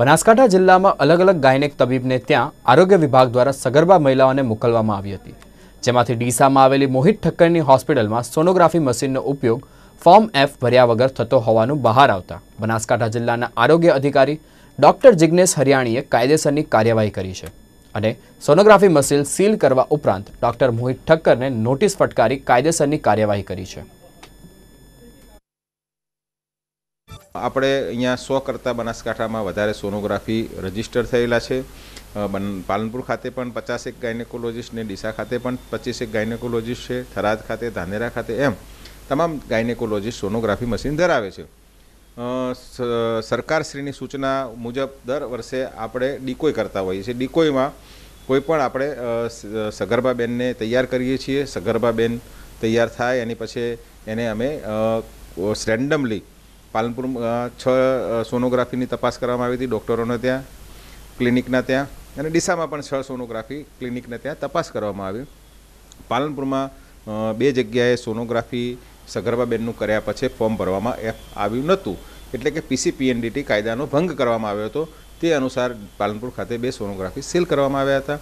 બનાસકાંઠા જિલ્લામાં અલગ અલગ ગાયનેક તબીબને ત્યાં આરોગ્ય વિભાગ દ્વારા સગર્ભા મહિલાઓને મોકલવામાં આવી હતી જેમાંથી ડીસામાં આવેલી મોહિત ઠક્કરની હોસ્પિટલમાં સોનોગ્રાફી મશીનનો ઉપયોગ ફોર્મ એફ ભર્યા વગર થતો હોવાનું બહાર આવતા બનાસકાંઠા જિલ્લાના આરોગ્ય અધિકારી ડોક્ટર જિજ્ઞેશ હરિયાણીએ કાયદેસરની કાર્યવાહી કરી છે અને સોનોગ્રાફી મશીન સીલ કરવા ઉપરાંત ડોક્ટર મોહિત ઠક્કરને નોટિસ ફટકારી કાયદેસરની કાર્યવાહી કરી છે આપણે અહીંયા સો કરતાં બનાસકાંઠામાં વધારે સોનોગ્રાફી રજીસ્ટર થયેલા છે પાલનપુર ખાતે પણ પચાસેક ગાયનેકોલોજીસ્ટ ને ડીસા ખાતે પણ પચીસેક ગાયનેકોલોજીસ્ટ છે થરાદ ખાતે ધાનેરા ખાતે એમ તમામ ગાયનેકોલોજીસ્ટ સોનોગ્રાફી મશીન ધરાવે છે સરકારશ્રીની સૂચના મુજબ દર વર્ષે આપણે ડીકોય કરતા હોઈએ છીએ કોઈ પણ આપણે સગર્ભાબેનને તૈયાર કરીએ છીએ સગર્ભાબેન તૈયાર થાય એની પછી એને અમે રેન્ડમલી પાલનપુર છ સોનોગ્રાફીની તપાસ કરવામાં આવી હતી ડૉક્ટરોને ત્યાં ક્લિનિકના ત્યાં અને ડીસામાં પણ છ સોનોગ્રાફી ક્લિનિકને ત્યાં તપાસ કરવામાં આવી પાલનપુરમાં બે જગ્યાએ સોનોગ્રાફી સગર્ભાબેનનું કર્યા પછી ફોર્મ ભરવામાં એફ આવ્યું નહોતું એટલે કે પીસીપીએનડીટી કાયદાનો ભંગ કરવામાં આવ્યો હતો તે અનુસાર પાલનપુર ખાતે બે સોનોગ્રાફી સીલ કરવામાં આવ્યા હતા